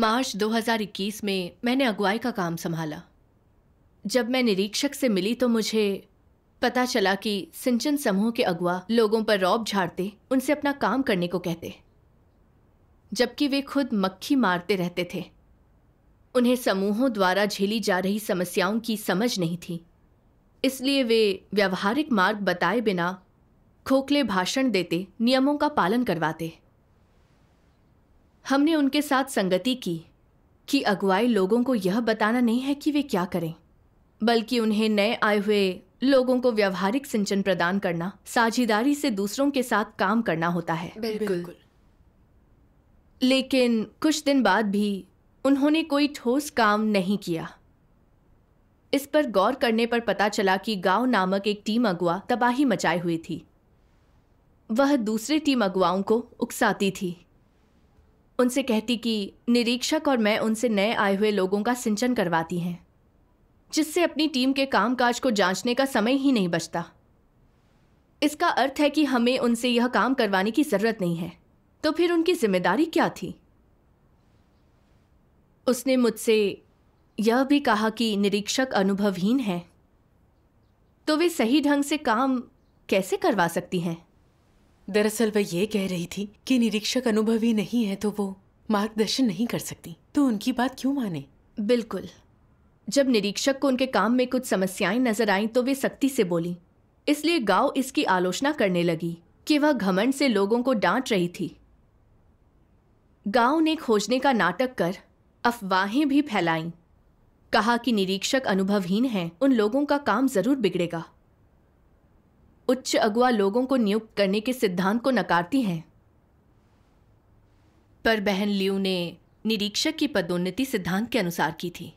मार्च 2021 में मैंने अगुवाई का काम संभाला जब मैं निरीक्षक से मिली तो मुझे पता चला कि सिंचन समूह के अगुआ लोगों पर रौब झाड़ते उनसे अपना काम करने को कहते जबकि वे खुद मक्खी मारते रहते थे उन्हें समूहों द्वारा झेली जा रही समस्याओं की समझ नहीं थी इसलिए वे व्यावहारिक मार्ग बताए बिना खोखले भाषण देते नियमों का पालन करवाते हमने उनके साथ संगति की कि अगुवाई लोगों को यह बताना नहीं है कि वे क्या करें बल्कि उन्हें नए आए हुए लोगों को व्यवहारिक सिंचन प्रदान करना साझेदारी से दूसरों के साथ काम करना होता है बिल्कुल लेकिन कुछ दिन बाद भी उन्होंने कोई ठोस काम नहीं किया इस पर गौर करने पर पता चला कि गांव नामक एक टीम अगुआ तबाही मचाए हुई थी वह दूसरे टीम अगुवाओं को उकसाती थी उनसे कहती कि निरीक्षक और मैं उनसे नए आए हुए लोगों का सिंचन करवाती हैं जिससे अपनी टीम के कामकाज को जांचने का समय ही नहीं बचता इसका अर्थ है कि हमें उनसे यह काम करवाने की ज़रूरत नहीं है तो फिर उनकी जिम्मेदारी क्या थी उसने मुझसे यह भी कहा कि निरीक्षक अनुभवहीन है तो वे सही ढंग से काम कैसे करवा सकती हैं दरअसल वह ये कह रही थी कि निरीक्षक अनुभवी नहीं है तो वो मार्गदर्शन नहीं कर सकती तो उनकी बात क्यों माने बिल्कुल जब निरीक्षक को उनके काम में कुछ समस्याएं नजर आईं तो वे सख्ती से बोली इसलिए गांव इसकी आलोचना करने लगी कि वह घमंड से लोगों को डांट रही थी गांव ने खोजने का नाटक कर अफवाहें भी फैलाईं कहा कि निरीक्षक अनुभवहीन हैं उन लोगों का काम जरूर बिगड़ेगा उच्च अगुआ लोगों को नियुक्त करने के सिद्धांत को नकारती हैं पर बहन लियू ने निरीक्षक की पदोन्नति सिद्धांत के अनुसार की थी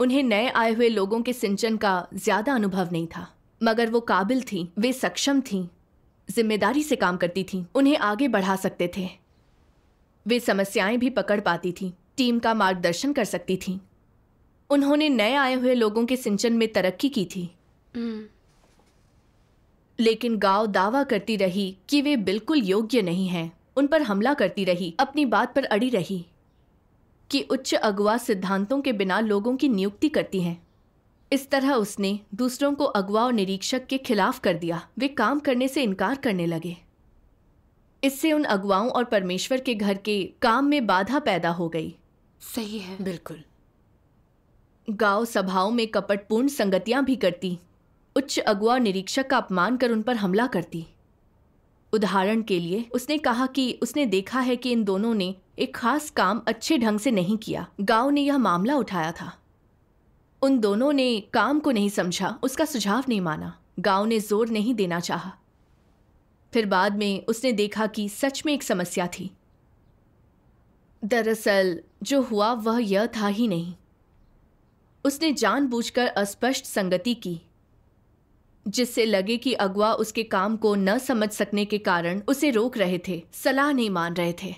उन्हें नए आए हुए लोगों के सिंचन का ज्यादा अनुभव नहीं था मगर वो काबिल थी वे सक्षम थीं जिम्मेदारी से काम करती थीं उन्हें आगे बढ़ा सकते थे वे समस्याएं भी पकड़ पाती थीं टीम का मार्गदर्शन कर सकती थीं उन्होंने नए आए हुए लोगों के सिंचन में तरक्की की थी mm. लेकिन गांव दावा करती रही कि वे बिल्कुल योग्य नहीं हैं उन पर हमला करती रही अपनी बात पर अड़ी रही कि उच्च अगवा सिद्धांतों के बिना लोगों की नियुक्ति करती हैं इस तरह उसने दूसरों को अगवा और निरीक्षक के खिलाफ कर दिया वे काम करने से इनकार करने लगे इससे उन अगुवाओं और परमेश्वर के घर के काम में बाधा पैदा हो गई सही है बिल्कुल गांव सभाओं में कपटपूर्ण संगतियां भी करती उच्च अगुआ निरीक्षक का अपमान कर उन पर हमला करती उदाहरण के लिए उसने कहा कि उसने देखा है कि इन दोनों ने एक खास काम अच्छे ढंग से नहीं किया गांव ने यह मामला उठाया था उन दोनों ने काम को नहीं समझा उसका सुझाव नहीं माना गांव ने जोर नहीं देना चाहा फिर बाद में उसने देखा कि सच में एक समस्या थी दरअसल जो हुआ वह यह था ही नहीं उसने जानबूझकर अस्पष्ट संगति की जिससे लगे कि अगवा उसके काम को न समझ सकने के कारण उसे रोक रहे थे सलाह नहीं मान रहे थे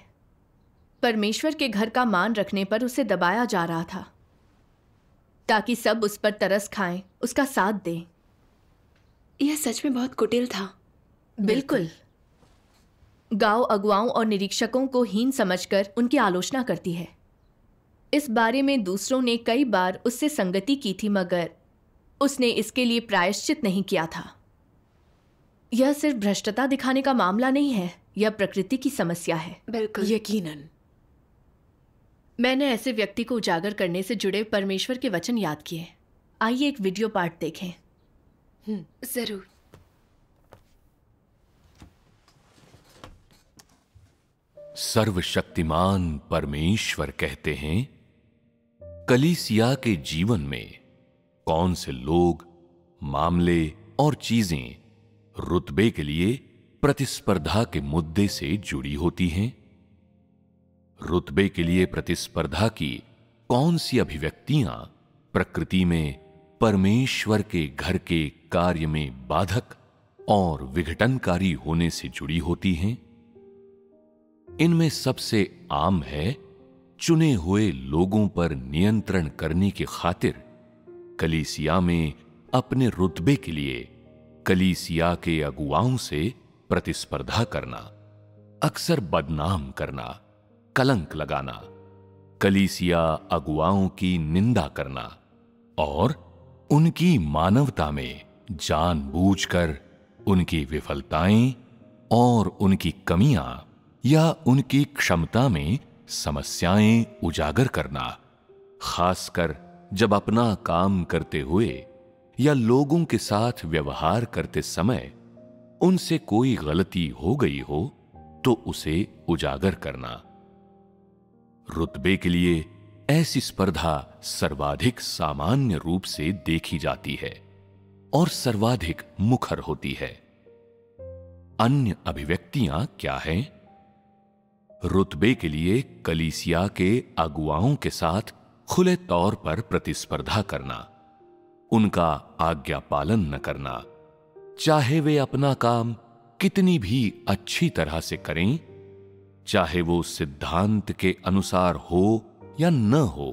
परमेश्वर के घर का मान रखने पर उसे दबाया जा रहा था ताकि सब उस पर तरस खाएं उसका साथ दें यह सच में बहुत कुटिल था बिल्कुल गांव अगुवाओं और निरीक्षकों को हीन समझकर उनकी आलोचना करती है इस बारे में दूसरों ने कई बार उससे संगति की थी मगर उसने इसके लिए प्रायश्चित नहीं किया था यह सिर्फ भ्रष्टता दिखाने का मामला नहीं है यह प्रकृति की समस्या है बिल्कुल यकीनन मैंने ऐसे व्यक्ति को उजागर करने से जुड़े परमेश्वर के वचन याद किए आइए एक वीडियो पार्ट देखें हम्म, जरूर सर्वशक्तिमान परमेश्वर कहते हैं कलिसिया के जीवन में कौन से लोग मामले और चीजें रुतबे के लिए प्रतिस्पर्धा के मुद्दे से जुड़ी होती हैं रुतबे के लिए प्रतिस्पर्धा की कौन सी अभिव्यक्तियां प्रकृति में परमेश्वर के घर के कार्य में बाधक और विघटनकारी होने से जुड़ी होती हैं इनमें सबसे आम है चुने हुए लोगों पर नियंत्रण करने की खातिर कलीसिया में अपने रुतबे के लिए कलीसिया के अगुवाओं से प्रतिस्पर्धा करना अक्सर बदनाम करना कलंक लगाना कलीसिया अगुवाओं की निंदा करना और उनकी मानवता में जानबूझकर उनकी विफलताएं और उनकी कमियां या उनकी क्षमता में समस्याएं उजागर करना खासकर जब अपना काम करते हुए या लोगों के साथ व्यवहार करते समय उनसे कोई गलती हो गई हो तो उसे उजागर करना रुतबे के लिए ऐसी स्पर्धा सर्वाधिक सामान्य रूप से देखी जाती है और सर्वाधिक मुखर होती है अन्य अभिव्यक्तियां क्या हैं रुतबे के लिए कलीसिया के अगुवाओं के साथ खुले तौर पर प्रतिस्पर्धा करना उनका आज्ञा पालन न करना चाहे वे अपना काम कितनी भी अच्छी तरह से करें चाहे वो सिद्धांत के अनुसार हो या न हो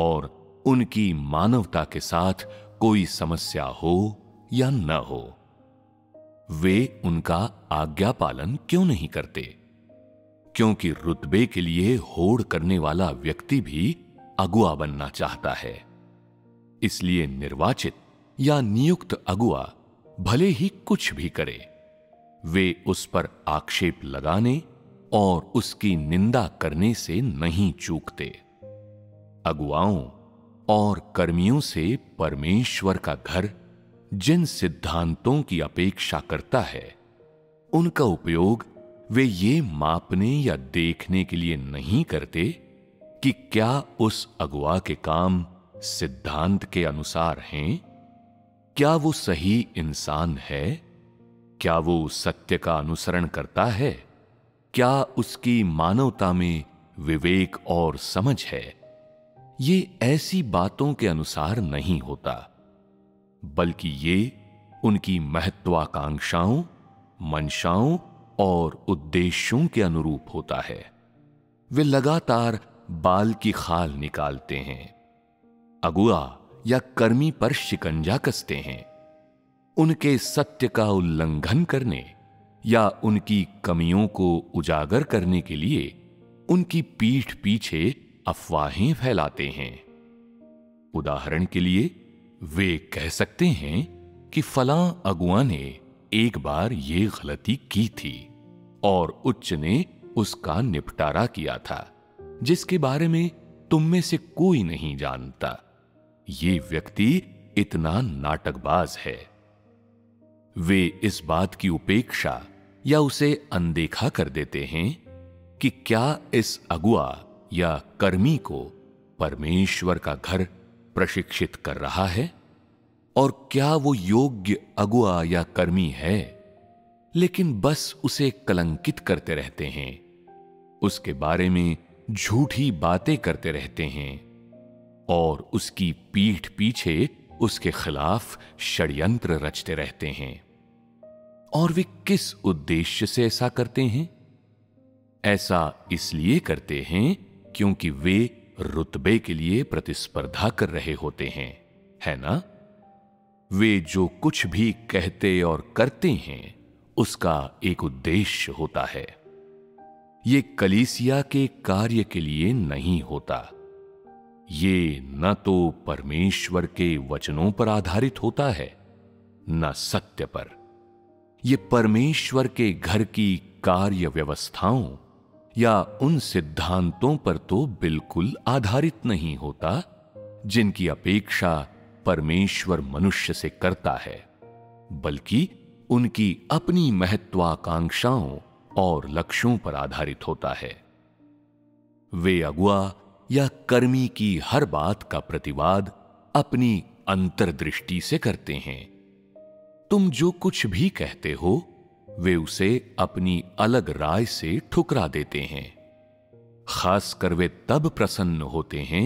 और उनकी मानवता के साथ कोई समस्या हो या न हो वे उनका आज्ञा पालन क्यों नहीं करते क्योंकि रुतबे के लिए होड़ करने वाला व्यक्ति भी अगुआ बनना चाहता है इसलिए निर्वाचित या नियुक्त अगुआ भले ही कुछ भी करे वे उस पर आक्षेप लगाने और उसकी निंदा करने से नहीं चूकते अगुआओं और कर्मियों से परमेश्वर का घर जिन सिद्धांतों की अपेक्षा करता है उनका उपयोग वे ये मापने या देखने के लिए नहीं करते कि क्या उस अगुआ के काम सिद्धांत के अनुसार हैं क्या वो सही इंसान है क्या वो सत्य का अनुसरण करता है क्या उसकी मानवता में विवेक और समझ है ये ऐसी बातों के अनुसार नहीं होता बल्कि ये उनकी महत्वाकांक्षाओं मंशाओं और उद्देश्यों के अनुरूप होता है वे लगातार बाल की खाल निकालते हैं अगुआ या कर्मी पर शिकंजा कसते हैं उनके सत्य का उल्लंघन करने या उनकी कमियों को उजागर करने के लिए उनकी पीठ पीछे अफवाहें फैलाते हैं उदाहरण के लिए वे कह सकते हैं कि फला अगुआ ने एक बार ये गलती की थी और उच्च ने उसका निपटारा किया था जिसके बारे में तुम में से कोई नहीं जानता ये व्यक्ति इतना नाटकबाज है वे इस बात की उपेक्षा या उसे अनदेखा कर देते हैं कि क्या इस अगुआ या कर्मी को परमेश्वर का घर प्रशिक्षित कर रहा है और क्या वो योग्य अगुआ या कर्मी है लेकिन बस उसे कलंकित करते रहते हैं उसके बारे में झूठी बातें करते रहते हैं और उसकी पीठ पीछे उसके खिलाफ षड्यंत्र रचते रहते हैं और वे किस उद्देश्य से ऐसा करते हैं ऐसा इसलिए करते हैं क्योंकि वे रुतबे के लिए प्रतिस्पर्धा कर रहे होते हैं है ना वे जो कुछ भी कहते और करते हैं उसका एक उद्देश्य होता है ये कलीसिया के कार्य के लिए नहीं होता ये न तो परमेश्वर के वचनों पर आधारित होता है न सत्य पर यह परमेश्वर के घर की कार्य व्यवस्थाओं या उन सिद्धांतों पर तो बिल्कुल आधारित नहीं होता जिनकी अपेक्षा परमेश्वर मनुष्य से करता है बल्कि उनकी अपनी महत्वाकांक्षाओं और लक्ष्यों पर आधारित होता है वे अगुआ या कर्मी की हर बात का प्रतिवाद अपनी अंतर्दृष्टि से करते हैं तुम जो कुछ भी कहते हो वे उसे अपनी अलग राय से ठुकरा देते हैं खासकर वे तब प्रसन्न होते हैं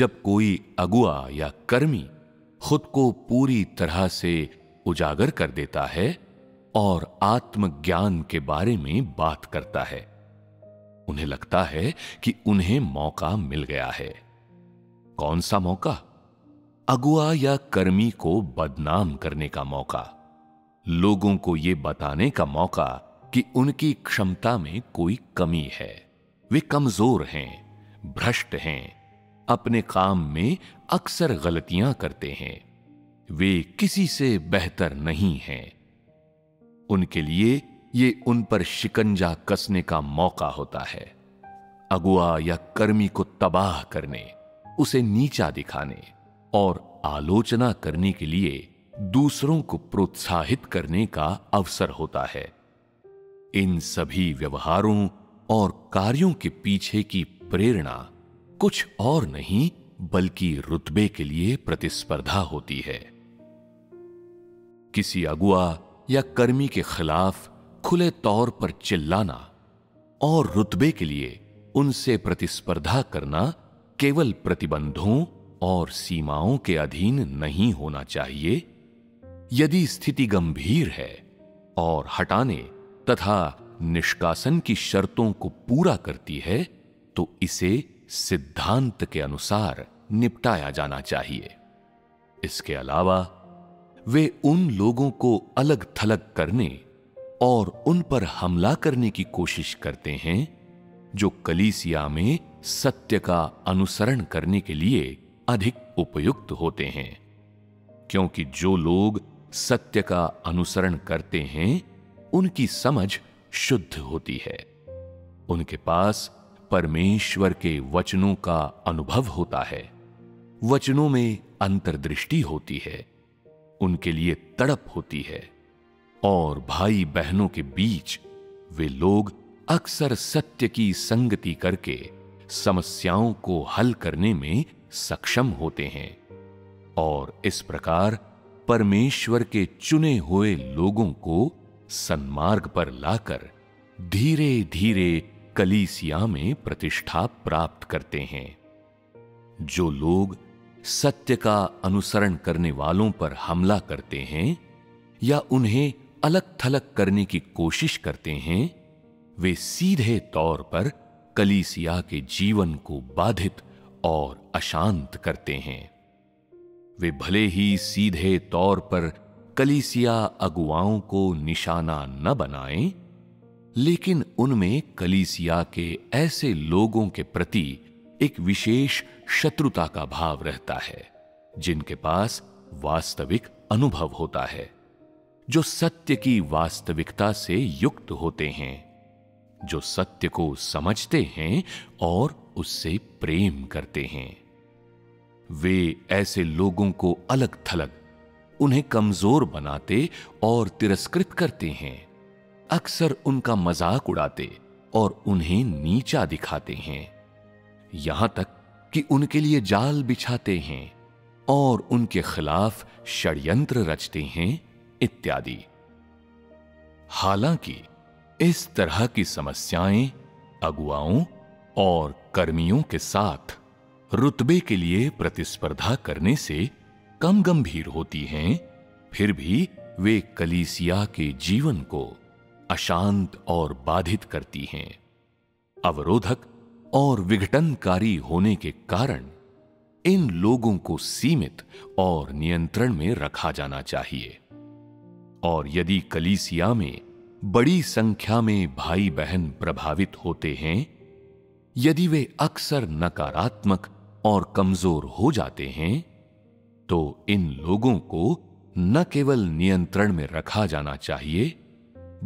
जब कोई अगुआ या कर्मी खुद को पूरी तरह से उजागर कर देता है और आत्मज्ञान के बारे में बात करता है उन्हें लगता है कि उन्हें मौका मिल गया है कौन सा मौका अगुआ या कर्मी को बदनाम करने का मौका लोगों को यह बताने का मौका कि उनकी क्षमता में कोई कमी है वे कमजोर हैं भ्रष्ट हैं अपने काम में अक्सर गलतियां करते हैं वे किसी से बेहतर नहीं हैं उनके लिए ये उन पर शिकंजा कसने का मौका होता है अगुआ या कर्मी को तबाह करने उसे नीचा दिखाने और आलोचना करने के लिए दूसरों को प्रोत्साहित करने का अवसर होता है इन सभी व्यवहारों और कार्यों के पीछे की प्रेरणा कुछ और नहीं बल्कि रुतबे के लिए प्रतिस्पर्धा होती है किसी अगुआ या कर्मी के खिलाफ खुले तौर पर चिल्लाना और रुतबे के लिए उनसे प्रतिस्पर्धा करना केवल प्रतिबंधों और सीमाओं के अधीन नहीं होना चाहिए यदि स्थिति गंभीर है और हटाने तथा निष्कासन की शर्तों को पूरा करती है तो इसे सिद्धांत के अनुसार निपटाया जाना चाहिए इसके अलावा वे उन लोगों को अलग थलग करने और उन पर हमला करने की कोशिश करते हैं जो कलीसिया में सत्य का अनुसरण करने के लिए अधिक उपयुक्त होते हैं क्योंकि जो लोग सत्य का अनुसरण करते हैं उनकी समझ शुद्ध होती है उनके पास परमेश्वर के वचनों का अनुभव होता है वचनों में अंतर्दृष्टि होती है उनके लिए तड़प होती है और भाई बहनों के बीच वे लोग अक्सर सत्य की संगति करके समस्याओं को हल करने में सक्षम होते हैं और इस प्रकार परमेश्वर के चुने हुए लोगों को सन्मार्ग पर लाकर धीरे धीरे कलीसिया में प्रतिष्ठा प्राप्त करते हैं जो लोग सत्य का अनुसरण करने वालों पर हमला करते हैं या उन्हें अलग थलग करने की कोशिश करते हैं वे सीधे तौर पर कलीसिया के जीवन को बाधित और अशांत करते हैं वे भले ही सीधे तौर पर कलीसिया अगुवाओं को निशाना न बनाएं, लेकिन उनमें कलीसिया के ऐसे लोगों के प्रति एक विशेष शत्रुता का भाव रहता है जिनके पास वास्तविक अनुभव होता है जो सत्य की वास्तविकता से युक्त होते हैं जो सत्य को समझते हैं और उससे प्रेम करते हैं वे ऐसे लोगों को अलग थलग उन्हें कमजोर बनाते और तिरस्कृत करते हैं अक्सर उनका मजाक उड़ाते और उन्हें नीचा दिखाते हैं यहां तक कि उनके लिए जाल बिछाते हैं और उनके खिलाफ षड्यंत्र रचते हैं इत्यादि हालांकि इस तरह की समस्याएं अगुवाओं और कर्मियों के साथ रुतबे के लिए प्रतिस्पर्धा करने से कम गंभीर होती हैं फिर भी वे कलीसिया के जीवन को अशांत और बाधित करती हैं अवरोधक और विघटनकारी होने के कारण इन लोगों को सीमित और नियंत्रण में रखा जाना चाहिए और यदि कलीसिया में बड़ी संख्या में भाई बहन प्रभावित होते हैं यदि वे अक्सर नकारात्मक और कमजोर हो जाते हैं तो इन लोगों को न केवल नियंत्रण में रखा जाना चाहिए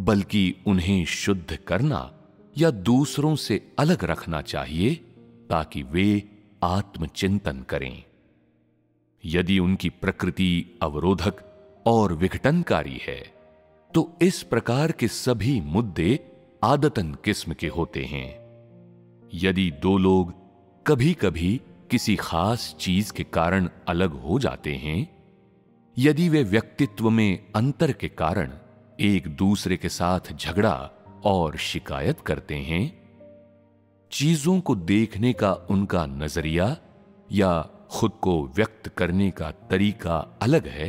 बल्कि उन्हें शुद्ध करना या दूसरों से अलग रखना चाहिए ताकि वे आत्मचिंतन करें यदि उनकी प्रकृति अवरोधक और विघटनकारी है तो इस प्रकार के सभी मुद्दे आदतन किस्म के होते हैं यदि दो लोग कभी कभी किसी खास चीज के कारण अलग हो जाते हैं यदि वे व्यक्तित्व में अंतर के कारण एक दूसरे के साथ झगड़ा और शिकायत करते हैं चीजों को देखने का उनका नजरिया या खुद को व्यक्त करने का तरीका अलग है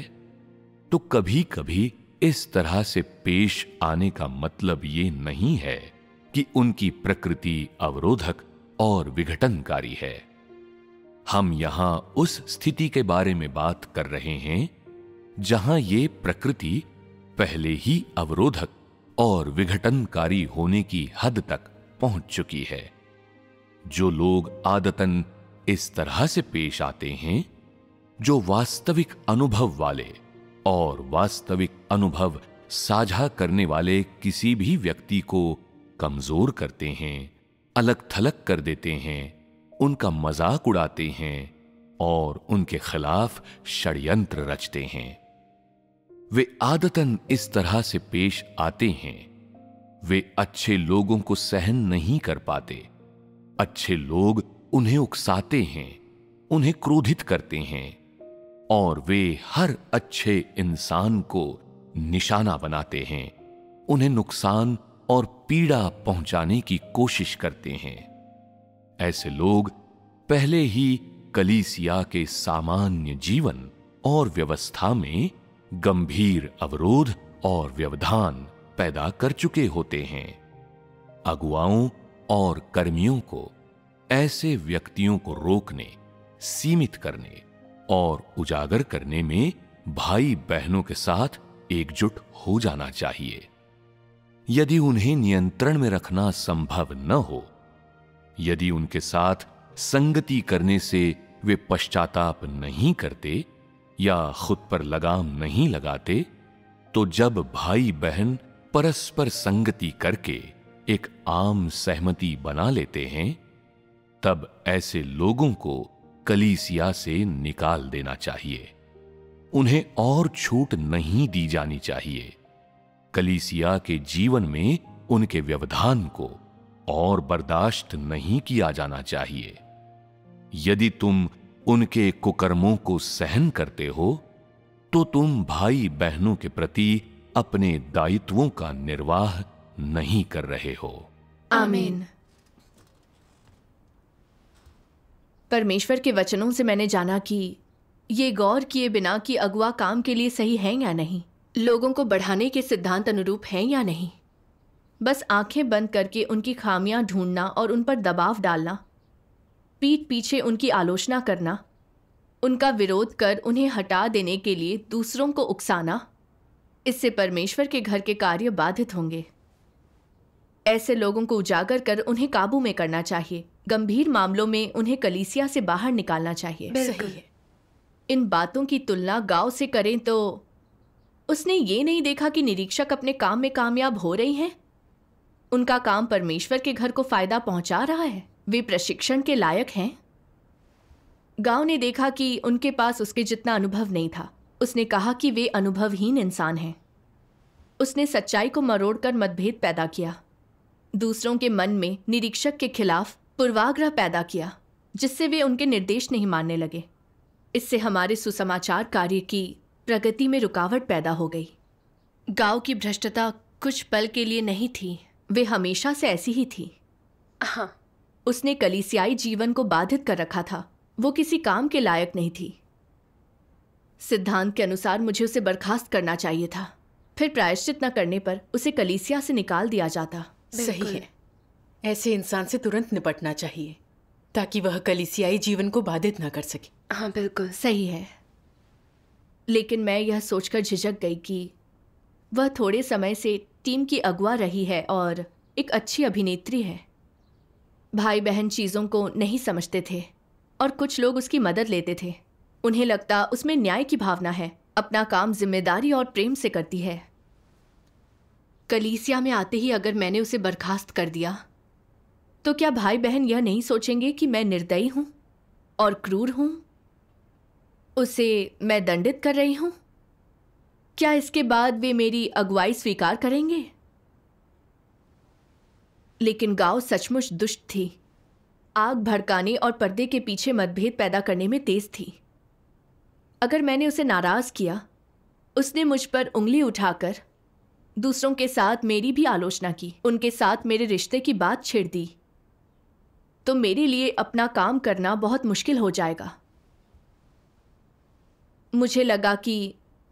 तो कभी कभी इस तरह से पेश आने का मतलब ये नहीं है कि उनकी प्रकृति अवरोधक और विघटनकारी है हम यहां उस स्थिति के बारे में बात कर रहे हैं जहां ये प्रकृति पहले ही अवरोधक और विघटनकारी होने की हद तक पहुंच चुकी है जो लोग आदतन इस तरह से पेश आते हैं जो वास्तविक अनुभव वाले और वास्तविक अनुभव साझा करने वाले किसी भी व्यक्ति को कमजोर करते हैं अलग थलग कर देते हैं उनका मजाक उड़ाते हैं और उनके खिलाफ षड्यंत्र रचते हैं वे आदतन इस तरह से पेश आते हैं वे अच्छे लोगों को सहन नहीं कर पाते अच्छे लोग उन्हें उकसाते हैं उन्हें क्रोधित करते हैं और वे हर अच्छे इंसान को निशाना बनाते हैं उन्हें नुकसान और पीड़ा पहुंचाने की कोशिश करते हैं ऐसे लोग पहले ही कलीसिया के सामान्य जीवन और व्यवस्था में गंभीर अवरोध और व्यवधान पैदा कर चुके होते हैं अगुवाओं और कर्मियों को ऐसे व्यक्तियों को रोकने सीमित करने और उजागर करने में भाई बहनों के साथ एकजुट हो जाना चाहिए यदि उन्हें नियंत्रण में रखना संभव न हो यदि उनके साथ संगति करने से वे पश्चाताप नहीं करते या खुद पर लगाम नहीं लगाते तो जब भाई बहन परस्पर संगति करके एक आम सहमति बना लेते हैं तब ऐसे लोगों को कलीसिया से निकाल देना चाहिए उन्हें और छूट नहीं दी जानी चाहिए कलीसिया के जीवन में उनके व्यवधान को और बर्दाश्त नहीं किया जाना चाहिए यदि तुम उनके कुकर्मों को सहन करते हो तो तुम भाई बहनों के प्रति अपने दायित्वों का निर्वाह नहीं कर रहे हो आमीन परमेश्वर के वचनों से मैंने जाना कि ये गौर किए बिना कि अगुआ काम के लिए सही है या नहीं लोगों को बढ़ाने के सिद्धांत अनुरूप हैं या नहीं बस आंखें बंद करके उनकी खामियां ढूंढना और उन पर दबाव डालना पीठ पीछे उनकी आलोचना करना उनका विरोध कर उन्हें हटा देने के लिए दूसरों को उकसाना इससे परमेश्वर के घर के कार्य बाधित होंगे ऐसे लोगों को उजागर कर उन्हें काबू में करना चाहिए गंभीर मामलों में उन्हें कलीसिया से बाहर निकालना चाहिए सही है इन बातों की तुलना गांव से करें तो उसने ये नहीं देखा कि निरीक्षक अपने काम में कामयाब हो रही हैं उनका काम परमेश्वर के घर को फायदा पहुंचा रहा है वे प्रशिक्षण के लायक हैं गांव ने देखा कि उनके पास उसके जितना अनुभव नहीं था उसने कहा कि वे अनुभवहीन इंसान हैं उसने सच्चाई को मरोड़कर मतभेद पैदा किया दूसरों के मन में निरीक्षक के खिलाफ पूर्वाग्रह पैदा किया जिससे वे उनके निर्देश नहीं मानने लगे इससे हमारे सुसमाचार कार्य की प्रगति में रुकावट पैदा हो गई गांव की भ्रष्टता कुछ पल के लिए नहीं थी वे हमेशा से ऐसी ही थी हाँ उसने कलीसियाई जीवन को बाधित कर रखा था वो किसी काम के लायक नहीं थी सिद्धांत के अनुसार मुझे उसे बर्खास्त करना चाहिए था फिर प्रायश्चित न करने पर उसे कलीसिया से निकाल दिया जाता सही है ऐसे इंसान से तुरंत निपटना चाहिए ताकि वह कलीसियाई जीवन को बाधित ना कर सके हाँ बिल्कुल सही है लेकिन मैं यह सोचकर झिझक गई कि वह थोड़े समय से टीम की अगुवा रही है और एक अच्छी अभिनेत्री है भाई बहन चीज़ों को नहीं समझते थे और कुछ लोग उसकी मदद लेते थे उन्हें लगता उसमें न्याय की भावना है अपना काम जिम्मेदारी और प्रेम से करती है कलीसिया में आते ही अगर मैंने उसे बर्खास्त कर दिया तो क्या भाई बहन यह नहीं सोचेंगे कि मैं निर्दयी हूं और क्रूर हूं उसे मैं दंडित कर रही हूं क्या इसके बाद वे मेरी अगुवाई स्वीकार करेंगे लेकिन गांव सचमुच दुष्ट थी आग भड़काने और पर्दे के पीछे मतभेद पैदा करने में तेज थी अगर मैंने उसे नाराज किया उसने मुझ पर उंगली उठाकर दूसरों के साथ मेरी भी आलोचना की उनके साथ मेरे रिश्ते की बात छेड़ दी तो मेरे लिए अपना काम करना बहुत मुश्किल हो जाएगा मुझे लगा कि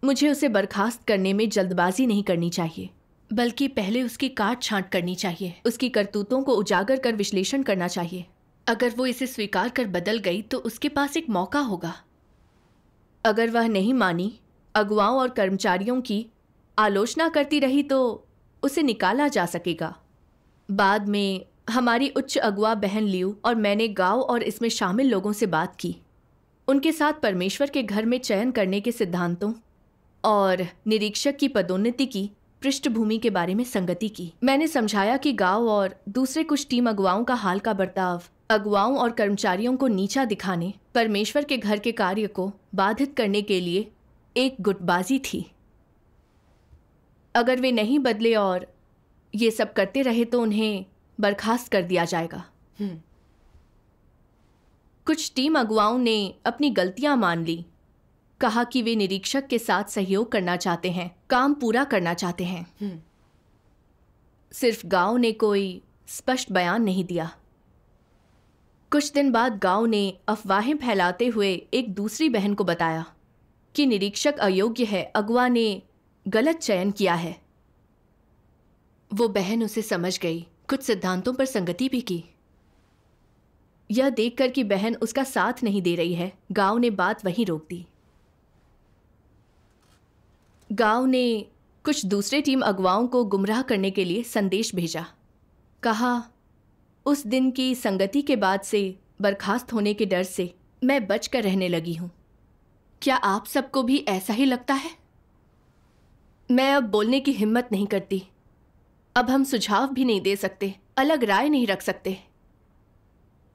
मुझे उसे बर्खास्त करने में जल्दबाजी नहीं करनी चाहिए बल्कि पहले उसकी काट छांट करनी चाहिए उसकी करतूतों को उजागर कर विश्लेषण करना चाहिए अगर वो इसे स्वीकार कर बदल गई तो उसके पास एक मौका होगा अगर वह नहीं मानी अगुवाओं और कर्मचारियों की आलोचना करती रही तो उसे निकाला जा सकेगा बाद में हमारी उच्च अगुआ बहन लियू और मैंने गांव और इसमें शामिल लोगों से बात की उनके साथ परमेश्वर के घर में चयन करने के सिद्धांतों और निरीक्षक की पदोन्नति की पृष्ठभूमि के बारे में संगति की मैंने समझाया कि गांव और दूसरे कुछ टीम अगुवाओं का हाल का बर्ताव अगुवाओं और कर्मचारियों को नीचा दिखाने परमेश्वर के घर के कार्य को बाधित करने के लिए एक गुटबाजी थी अगर वे नहीं बदले और ये सब करते रहे तो उन्हें बर्खास्त कर दिया जाएगा हम्म। कुछ टीम अगुवाओं ने अपनी गलतियां मान ली कहा कि वे निरीक्षक के साथ सहयोग करना चाहते हैं काम पूरा करना चाहते हैं हम्म। सिर्फ गांव ने कोई स्पष्ट बयान नहीं दिया कुछ दिन बाद गांव ने अफवाहें फैलाते हुए एक दूसरी बहन को बताया कि निरीक्षक अयोग्य है अगवा ने गलत चयन किया है वो बहन उसे समझ गई कुछ सिद्धांतों पर संगति भी की यह देखकर कि बहन उसका साथ नहीं दे रही है गांव ने बात वहीं रोक दी गांव ने कुछ दूसरे टीम अगुवाओं को गुमराह करने के लिए संदेश भेजा कहा उस दिन की संगति के बाद से बर्खास्त होने के डर से मैं बच कर रहने लगी हूँ क्या आप सबको भी ऐसा ही लगता है मैं अब बोलने की हिम्मत नहीं करती अब हम सुझाव भी नहीं दे सकते अलग राय नहीं रख सकते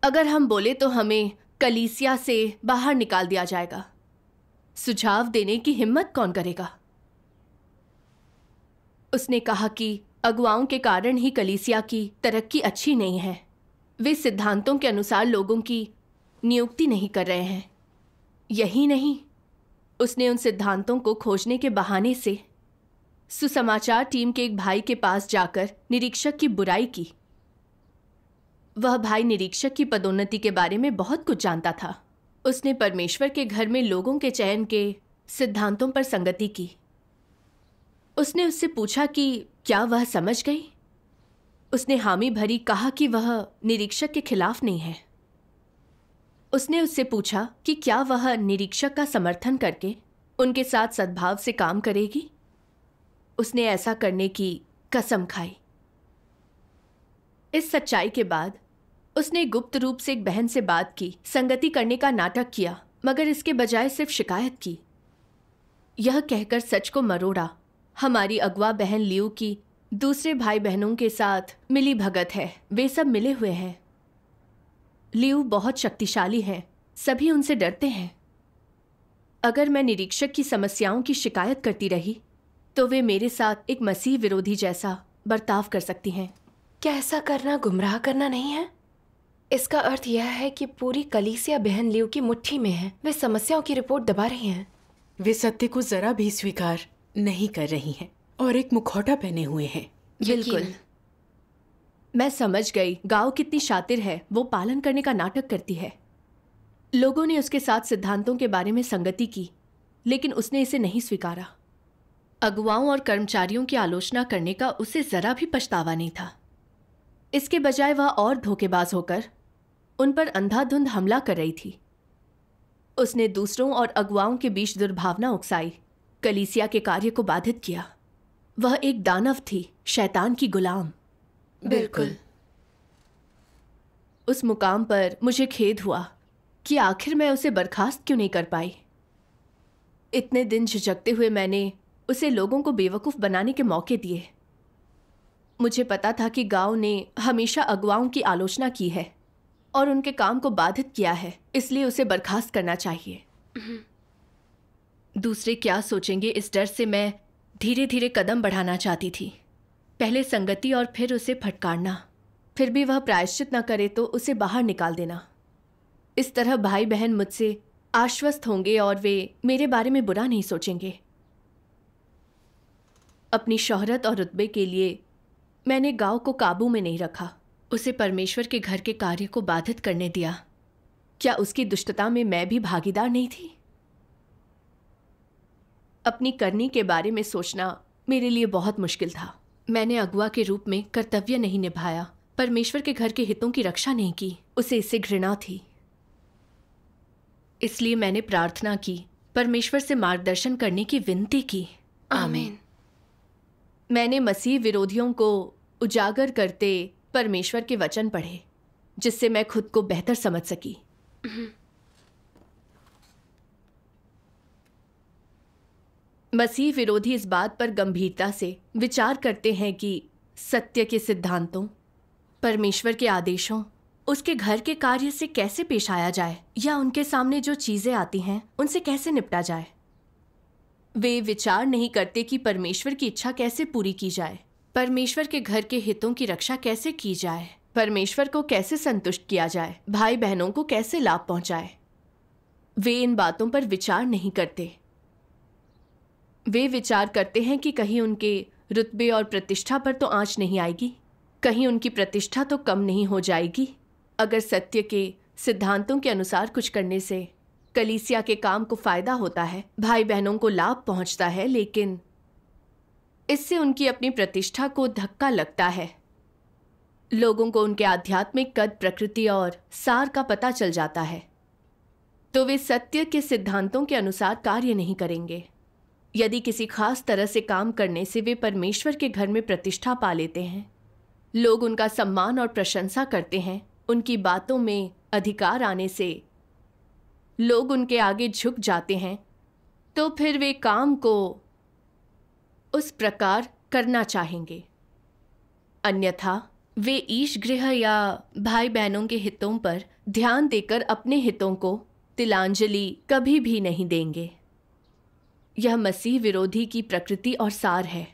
अगर हम बोले तो हमें कलीसिया से बाहर निकाल दिया जाएगा सुझाव देने की हिम्मत कौन करेगा उसने कहा कि अगुवाओं के कारण ही कलीसिया की तरक्की अच्छी नहीं है वे सिद्धांतों के अनुसार लोगों की नियुक्ति नहीं कर रहे हैं यही नहीं उसने उन सिद्धांतों को खोजने के बहाने से सुसमाचार टीम के एक भाई के पास जाकर निरीक्षक की बुराई की वह भाई निरीक्षक की पदोन्नति के बारे में बहुत कुछ जानता था उसने परमेश्वर के घर में लोगों के चयन के सिद्धांतों पर संगति की उसने उससे पूछा कि क्या वह समझ गई उसने हामी भरी कहा कि वह निरीक्षक के खिलाफ नहीं है उसने उससे पूछा कि क्या वह निरीक्षक का समर्थन करके उनके साथ सद्भाव से काम करेगी उसने ऐसा करने की कसम खाई इस सच्चाई के बाद उसने गुप्त रूप से एक बहन से बात की संगति करने का नाटक किया मगर इसके बजाय सिर्फ शिकायत की यह कहकर सच को मरोड़ा हमारी अगवा बहन लियू की दूसरे भाई बहनों के साथ मिली भगत है वे सब मिले हुए हैं लियू बहुत शक्तिशाली हैं सभी उनसे डरते हैं अगर मैं निरीक्षक की समस्याओं की शिकायत करती रही तो वे मेरे साथ एक मसीह विरोधी जैसा बर्ताव कर सकती हैं क्या ऐसा करना गुमराह करना नहीं है इसका अर्थ यह है कि पूरी कलीसिया बहन लियू की मुट्ठी में है वे समस्याओं की रिपोर्ट दबा रही हैं वे सत्य को जरा भी स्वीकार नहीं कर रही हैं और एक मुखौटा पहने हुए हैं बिल्कुल मैं समझ गई गांव कितनी शातिर है वो पालन करने का नाटक करती है लोगों ने उसके साथ सिद्धांतों के बारे में संगति की लेकिन उसने इसे नहीं स्वीकारा अगुवाओं और कर्मचारियों की आलोचना करने का उसे ज़रा भी पछतावा नहीं था इसके बजाय वह और धोखेबाज होकर उन पर अंधाधुंध हमला कर रही थी उसने दूसरों और अगुवाओं के बीच दुर्भावना उकसाई कलीसिया के कार्य को बाधित किया वह एक दानव थी शैतान की गुलाम बिल्कुल उस मुकाम पर मुझे खेद हुआ कि आखिर मैं उसे बर्खास्त क्यों नहीं कर पाई इतने दिन झिझकते हुए मैंने उसे लोगों को बेवकूफ़ बनाने के मौके दिए मुझे पता था कि गांव ने हमेशा अगुवाओं की आलोचना की है और उनके काम को बाधित किया है इसलिए उसे बर्खास्त करना चाहिए हम्म। दूसरे क्या सोचेंगे इस डर से मैं धीरे धीरे कदम बढ़ाना चाहती थी पहले संगति और फिर उसे फटकारना फिर भी वह प्रायश्चित न करे तो उसे बाहर निकाल देना इस तरह भाई बहन मुझसे आश्वस्त होंगे और वे मेरे बारे में बुरा नहीं सोचेंगे अपनी शोहरत और रुतबे के लिए मैंने गांव को काबू में नहीं रखा उसे परमेश्वर के घर के कार्य को बाधित करने दिया क्या उसकी दुष्टता में मैं भी भागीदार नहीं थी अपनी करनी के बारे में सोचना मेरे लिए बहुत मुश्किल था मैंने अगुआ के रूप में कर्तव्य नहीं निभाया परमेश्वर के घर के हितों की रक्षा नहीं की उसे इससे घृणा थी इसलिए मैंने प्रार्थना की परमेश्वर से मार्गदर्शन करने की विनती की आमीन मैंने मसीह विरोधियों को उजागर करते परमेश्वर के वचन पढ़े जिससे मैं खुद को बेहतर समझ सकी हम्म। मसीह विरोधी इस बात पर गंभीरता से विचार करते हैं कि सत्य के सिद्धांतों परमेश्वर के आदेशों उसके घर के कार्य से कैसे पेश आया जाए या उनके सामने जो चीज़ें आती हैं उनसे कैसे निपटा जाए वे विचार नहीं करते कि परमेश्वर की इच्छा कैसे पूरी की जाए परमेश्वर के घर के हितों की रक्षा कैसे की जाए परमेश्वर को कैसे संतुष्ट किया जाए भाई बहनों को कैसे लाभ पहुंचाए वे इन बातों पर विचार नहीं करते वे विचार करते हैं कि कहीं उनके रुतबे और प्रतिष्ठा पर तो आँच नहीं आएगी कहीं उनकी प्रतिष्ठा तो कम नहीं हो जाएगी अगर सत्य के सिद्धांतों के अनुसार कुछ करने से कलीसिया के काम को फायदा होता है भाई बहनों को लाभ पहुंचता है लेकिन इससे उनकी अपनी प्रतिष्ठा को धक्का लगता है लोगों को उनके आध्यात्मिक कद प्रकृति और सार का पता चल जाता है तो वे सत्य के सिद्धांतों के अनुसार कार्य नहीं करेंगे यदि किसी खास तरह से काम करने से वे परमेश्वर के घर में प्रतिष्ठा पा लेते हैं लोग उनका सम्मान और प्रशंसा करते हैं उनकी बातों में अधिकार आने से लोग उनके आगे झुक जाते हैं तो फिर वे काम को उस प्रकार करना चाहेंगे अन्यथा वे ईश गृह या भाई बहनों के हितों पर ध्यान देकर अपने हितों को तिलांजलि कभी भी नहीं देंगे यह मसीह विरोधी की प्रकृति और सार है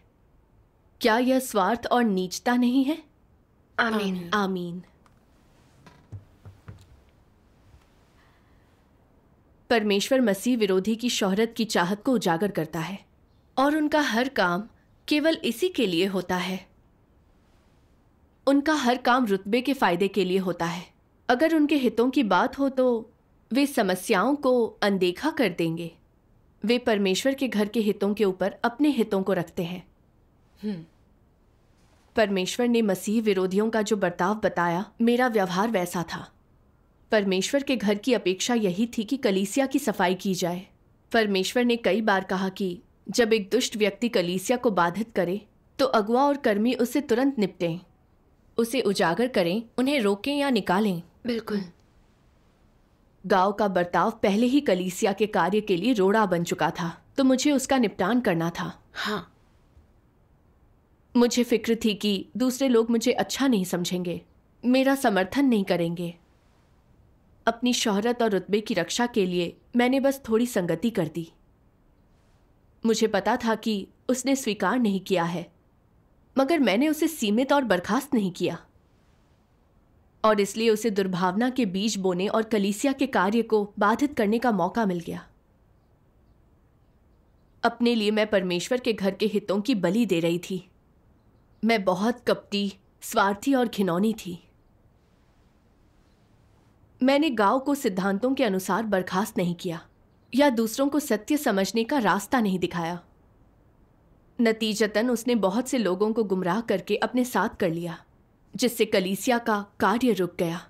क्या यह स्वार्थ और नीचता नहीं है आमीन आमीन परमेश्वर मसीह विरोधी की शोहरत की चाहत को उजागर करता है और उनका हर काम केवल इसी के लिए होता है उनका हर काम रुतबे के फायदे के लिए होता है अगर उनके हितों की बात हो तो वे समस्याओं को अनदेखा कर देंगे वे परमेश्वर के घर के हितों के ऊपर अपने हितों को रखते हैं हम्म। परमेश्वर ने मसीह विरोधियों का जो बर्ताव बताया मेरा व्यवहार वैसा था परमेश्वर के घर की अपेक्षा यही थी कि कलीसिया की सफाई की जाए परमेश्वर ने कई बार कहा कि जब एक दुष्ट व्यक्ति कलीसिया को बाधित करे तो अगुआ और कर्मी उससे तुरंत निपटें उसे उजागर करें उन्हें रोकें या निकालें बिल्कुल गांव का बर्ताव पहले ही कलीसिया के कार्य के लिए रोड़ा बन चुका था तो मुझे उसका निपटान करना था हाँ मुझे फिक्र थी कि दूसरे लोग मुझे अच्छा नहीं समझेंगे मेरा समर्थन नहीं करेंगे अपनी शोहरत और रुतबे की रक्षा के लिए मैंने बस थोड़ी संगति कर दी मुझे पता था कि उसने स्वीकार नहीं किया है मगर मैंने उसे सीमित और बर्खास्त नहीं किया और इसलिए उसे दुर्भावना के बीज बोने और कलीसिया के कार्य को बाधित करने का मौका मिल गया अपने लिए मैं परमेश्वर के घर के हितों की बलि दे रही थी मैं बहुत कपटी स्वार्थी और घिनौनी थी मैंने गांव को सिद्धांतों के अनुसार बर्खास्त नहीं किया या दूसरों को सत्य समझने का रास्ता नहीं दिखाया नतीजतन उसने बहुत से लोगों को गुमराह करके अपने साथ कर लिया जिससे कलीसिया का कार्य रुक गया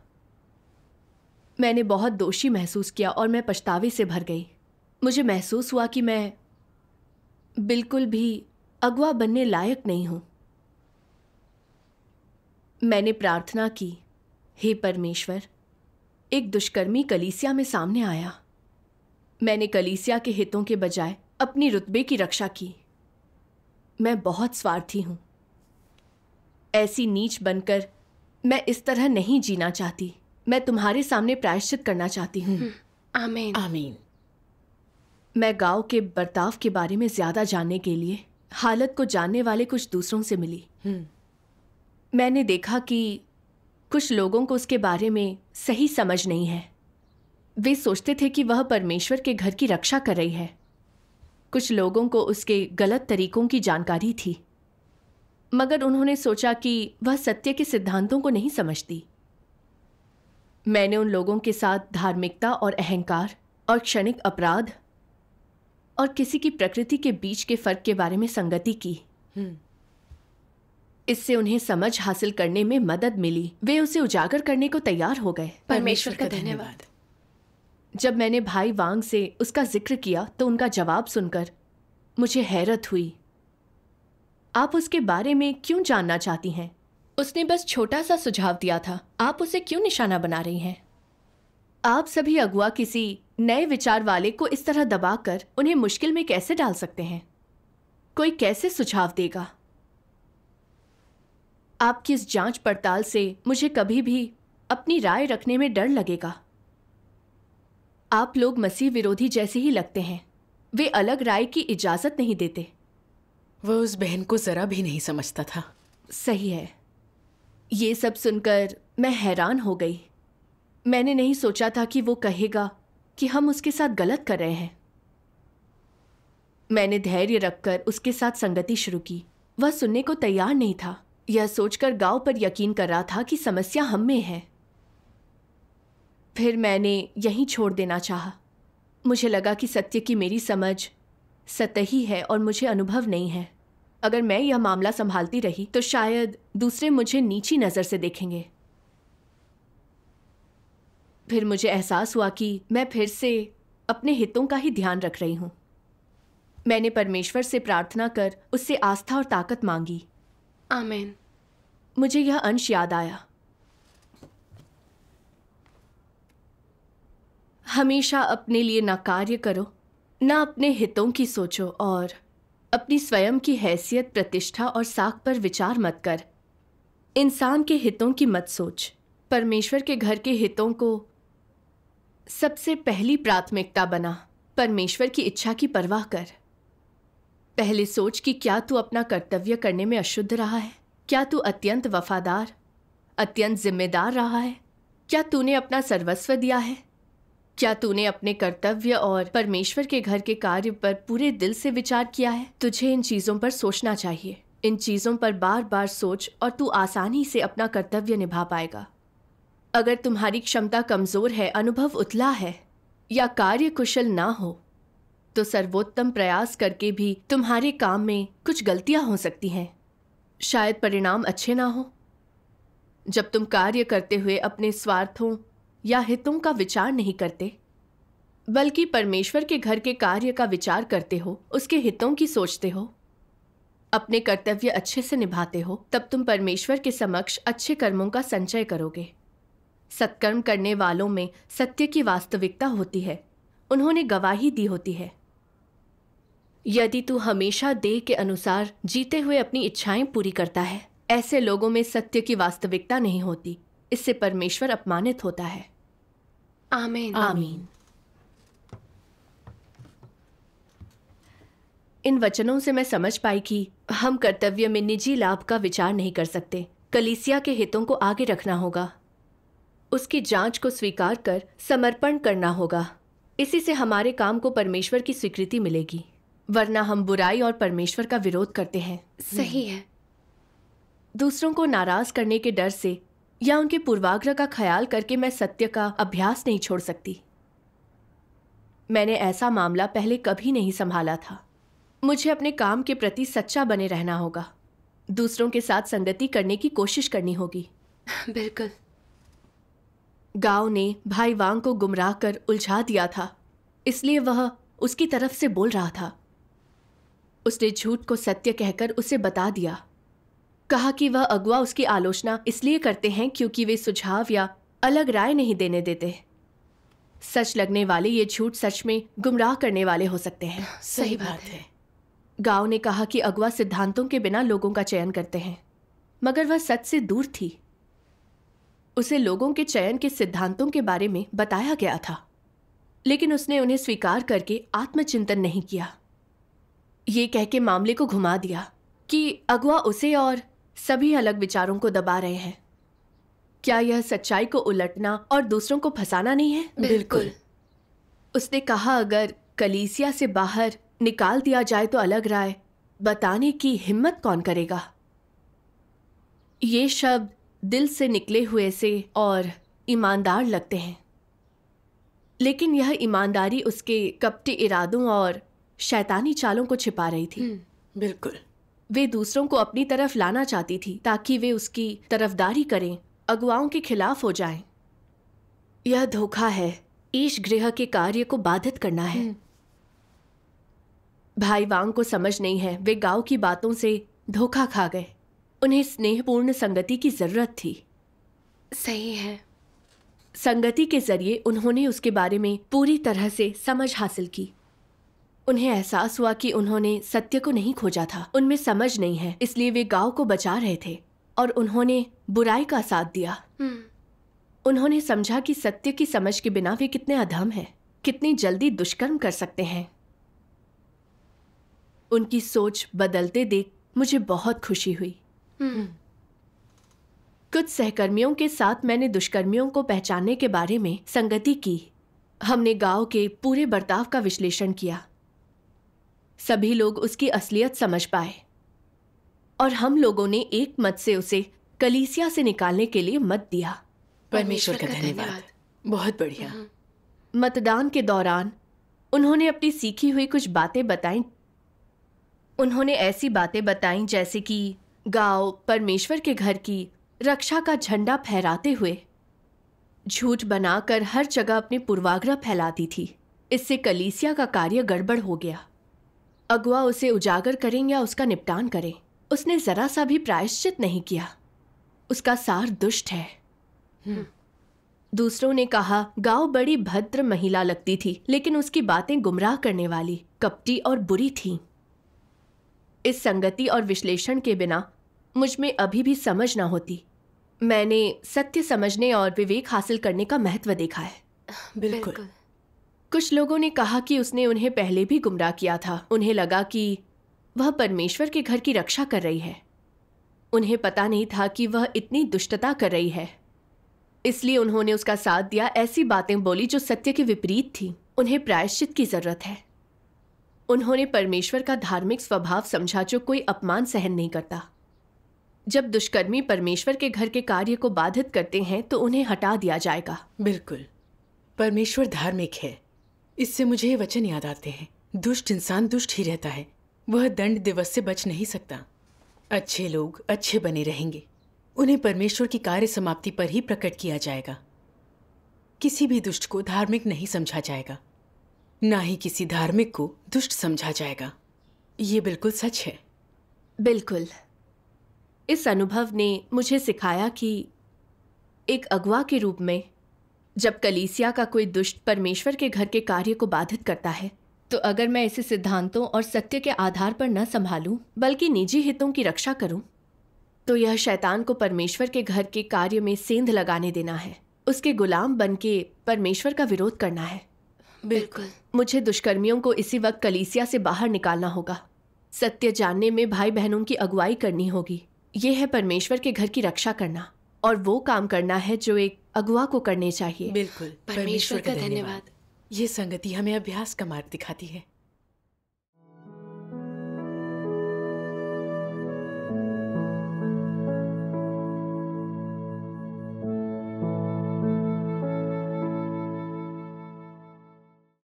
मैंने बहुत दोषी महसूस किया और मैं पछतावे से भर गई मुझे महसूस हुआ कि मैं बिल्कुल भी अगवा बनने लायक नहीं हूं मैंने प्रार्थना की हे परमेश्वर एक दुष्कर्मी कलीसिया में सामने आया मैंने कलीसिया के हितों के बजाय अपनी रुतबे की रक्षा की मैं बहुत स्वार्थी हूं ऐसी नीच बनकर मैं इस तरह नहीं जीना चाहती मैं तुम्हारे सामने प्रायश्चित करना चाहती हूँ हम्म। आमीन आमीन मैं गांव के बर्ताव के बारे में ज्यादा जानने के लिए हालत को जानने वाले कुछ दूसरों से मिली हम्म। मैंने देखा कि कुछ लोगों को उसके बारे में सही समझ नहीं है वे सोचते थे कि वह परमेश्वर के घर की रक्षा कर रही है कुछ लोगों को उसके गलत तरीकों की जानकारी थी मगर उन्होंने सोचा कि वह सत्य के सिद्धांतों को नहीं समझती मैंने उन लोगों के साथ धार्मिकता और अहंकार और क्षणिक अपराध और किसी की प्रकृति के बीच के फर्क के बारे में संगति की हम्म। इससे उन्हें समझ हासिल करने में मदद मिली वे उसे उजागर करने को तैयार हो गए परमेश्वर का धन्यवाद जब मैंने भाई वांग से उसका जिक्र किया तो उनका जवाब सुनकर मुझे हैरत हुई आप उसके बारे में क्यों जानना चाहती हैं उसने बस छोटा सा सुझाव दिया था आप उसे क्यों निशाना बना रही हैं आप सभी अगुआ किसी नए विचार वाले को इस तरह दबाकर उन्हें मुश्किल में कैसे डाल सकते हैं कोई कैसे सुझाव देगा आपकी इस जांच पड़ताल से मुझे कभी भी अपनी राय रखने में डर लगेगा आप लोग मसीह विरोधी जैसे ही लगते हैं वे अलग राय की इजाज़त नहीं देते वह उस बहन को जरा भी नहीं समझता था सही है ये सब सुनकर मैं हैरान हो गई मैंने नहीं सोचा था कि वो कहेगा कि हम उसके साथ गलत कर रहे हैं मैंने धैर्य रखकर उसके साथ संगति शुरू की वह सुनने को तैयार नहीं था यह सोचकर गांव पर यकीन कर रहा था कि समस्या हम में है फिर मैंने यहीं छोड़ देना चाहा मुझे लगा कि सत्य की मेरी समझ सतही है और मुझे अनुभव नहीं है अगर मैं यह मामला संभालती रही तो शायद दूसरे मुझे नीची नज़र से देखेंगे फिर मुझे एहसास हुआ कि मैं फिर से अपने हितों का ही ध्यान रख रही हूं मैंने परमेश्वर से प्रार्थना कर उससे आस्था और ताकत मांगी आमेन मुझे यह अंश याद आया हमेशा अपने लिए ना कार्य करो ना अपने हितों की सोचो और अपनी स्वयं की हैसियत प्रतिष्ठा और साख पर विचार मत कर इंसान के हितों की मत सोच परमेश्वर के घर के हितों को सबसे पहली प्राथमिकता बना परमेश्वर की इच्छा की परवाह कर पहले सोच कि क्या तू अपना कर्तव्य करने में अशुद्ध रहा है क्या तू अत्यंत वफादार अत्यंत जिम्मेदार रहा है क्या तूने अपना सर्वस्व दिया है क्या तूने अपने कर्तव्य और परमेश्वर के घर के कार्य पर पूरे दिल से विचार किया है तुझे इन चीजों पर सोचना चाहिए इन चीजों पर बार बार सोच और तू आसानी से अपना कर्तव्य निभा पाएगा अगर तुम्हारी क्षमता कमजोर है अनुभव उतला है या कार्य कुशल ना हो तो सर्वोत्तम प्रयास करके भी तुम्हारे काम में कुछ गलतियां हो सकती हैं शायद परिणाम अच्छे ना हो जब तुम कार्य करते हुए अपने स्वार्थों या हितों का विचार नहीं करते बल्कि परमेश्वर के घर के कार्य का विचार करते हो उसके हितों की सोचते हो अपने कर्तव्य अच्छे से निभाते हो तब तुम परमेश्वर के समक्ष अच्छे कर्मों का संचय करोगे सत्कर्म करने वालों में सत्य की वास्तविकता होती है उन्होंने गवाही दी होती है यदि तू हमेशा देह के अनुसार जीते हुए अपनी इच्छाएं पूरी करता है ऐसे लोगों में सत्य की वास्तविकता नहीं होती इससे परमेश्वर अपमानित होता है आमीन आमीन इन वचनों से मैं समझ पाई कि हम कर्तव्य में निजी लाभ का विचार नहीं कर सकते कलीसिया के हितों को आगे रखना होगा उसकी जांच को स्वीकार कर समर्पण करना होगा इसी से हमारे काम को परमेश्वर की स्वीकृति मिलेगी वरना हम बुराई और परमेश्वर का विरोध करते हैं सही है दूसरों को नाराज करने के डर से या उनके पूर्वाग्रह का ख्याल करके मैं सत्य का अभ्यास नहीं छोड़ सकती मैंने ऐसा मामला पहले कभी नहीं संभाला था मुझे अपने काम के प्रति सच्चा बने रहना होगा दूसरों के साथ संगति करने की कोशिश करनी होगी बिल्कुल गांव ने भाई वांग को गुमराह कर उलझा दिया था इसलिए वह उसकी तरफ से बोल रहा था उसने झूठ को सत्य कहकर उसे बता दिया कहा कि वह अगुआ उसकी आलोचना इसलिए करते हैं क्योंकि वे सुझाव या अलग राय नहीं देने देते सच लगने वाले ये झूठ सच में गुमराह करने वाले हो सकते हैं हाँ, सही बात है गांव ने कहा कि अगुआ सिद्धांतों के बिना लोगों का चयन करते हैं मगर वह सच से दूर थी उसे लोगों के चयन के सिद्धांतों के बारे में बताया गया था लेकिन उसने उन्हें स्वीकार करके आत्मचिंतन नहीं किया ये कह के मामले को घुमा दिया कि अगुआ उसे और सभी अलग विचारों को दबा रहे हैं क्या यह सच्चाई को उलटना और दूसरों को फंसाना नहीं है बिल्कुल उसने कहा अगर कलीसिया से बाहर निकाल दिया जाए तो अलग राय बताने की हिम्मत कौन करेगा ये शब्द दिल से निकले हुए से और ईमानदार लगते हैं लेकिन यह ईमानदारी उसके कपटी इरादों और शैतानी चालों को छिपा रही थी हम्म, बिल्कुल वे दूसरों को अपनी तरफ लाना चाहती थी ताकि वे उसकी तरफदारी करें अगुवाओं के खिलाफ हो जाएं। यह धोखा है ईश गृह के कार्य को बाधित करना है हम्म। भाई वांग को समझ नहीं है वे गांव की बातों से धोखा खा गए उन्हें स्नेहपूर्ण संगति की जरूरत थी सही है संगति के जरिए उन्होंने उसके बारे में पूरी तरह से समझ हासिल की उन्हें एहसास हुआ कि उन्होंने सत्य को नहीं खोजा था उनमें समझ नहीं है इसलिए वे गांव को बचा रहे थे और उन्होंने बुराई का साथ दिया हम्म। उन्होंने समझा कि सत्य की समझ के बिना वे कितने अधम हैं कितनी जल्दी दुष्कर्म कर सकते हैं उनकी सोच बदलते देख मुझे बहुत खुशी हुई हम्म। हम्म। कुछ सहकर्मियों के साथ मैंने दुष्कर्मियों को पहचानने के बारे में संगति की हमने गांव के पूरे बर्ताव का विश्लेषण किया सभी लोग उसकी असलियत समझ पाए और हम लोगों ने एक मत से उसे कलीसिया से निकालने के लिए मत दिया परमेश्वर का धन्यवाद बहुत बढ़िया हम्म। मतदान के दौरान उन्होंने अपनी सीखी हुई कुछ बातें बताई उन्होंने ऐसी बातें बताई जैसे कि गांव परमेश्वर के घर की रक्षा का झंडा फहराते हुए झूठ बनाकर हर जगह अपने पूर्वाग्रह फैलाती थी इससे कलीसिया का कार्य गड़बड़ हो गया अगुआ उसे उजागर करें या उसका निपटान करें उसने जरा सा भी प्रायश्चित नहीं किया उसका सार दुष्ट है हम्म। दूसरों ने कहा गांव बड़ी भद्र महिला लगती थी लेकिन उसकी बातें गुमराह करने वाली कपटी और बुरी थी इस संगति और विश्लेषण के बिना मुझमें अभी भी समझ ना होती मैंने सत्य समझने और विवेक हासिल करने का महत्व देखा है बिल्कुल, बिल्कुल। कुछ लोगों ने कहा कि उसने उन्हें पहले भी गुमराह किया था उन्हें लगा कि वह परमेश्वर के घर की रक्षा कर रही है उन्हें पता नहीं था कि वह इतनी दुष्टता कर रही है इसलिए उन्होंने उसका साथ दिया ऐसी बातें बोली जो सत्य के विपरीत थी उन्हें प्रायश्चित की जरूरत है उन्होंने परमेश्वर का धार्मिक स्वभाव समझा जो कोई अपमान सहन नहीं करता जब दुष्कर्मी परमेश्वर के घर के कार्य को बाधित करते हैं तो उन्हें हटा दिया जाएगा बिल्कुल परमेश्वर धार्मिक है इससे मुझे ये वचन याद आते हैं दुष्ट इंसान दुष्ट ही रहता है वह दंड दिवस से बच नहीं सकता अच्छे लोग अच्छे बने रहेंगे उन्हें परमेश्वर की कार्य समाप्ति पर ही प्रकट किया जाएगा किसी भी दुष्ट को धार्मिक नहीं समझा जाएगा ना ही किसी धार्मिक को दुष्ट समझा जाएगा ये बिल्कुल सच है बिल्कुल इस अनुभव ने मुझे सिखाया कि एक अगवा के रूप में जब कलीसिया का कोई दुष्ट परमेश्वर के घर के कार्य को बाधित करता है तो अगर मैं इसे सिद्धांतों और सत्य के आधार पर न संभालूं बल्कि निजी हितों की रक्षा करूं तो यह शैतान को परमेश्वर के घर के कार्य में सेंध लगाने देना है उसके गुलाम बन के परमेश्वर का विरोध करना है बिल्कुल मुझे दुष्कर्मियों को इसी वक्त कलीसिया से बाहर निकालना होगा सत्य जानने में भाई बहनों की अगुवाई करनी होगी ये है परमेश्वर के घर की रक्षा करना और वो काम करना है जो एक अगुआ को करने चाहिए बिल्कुल परमेश्वर का धन्यवाद ये संगति हमें अभ्यास का मार्ग दिखाती है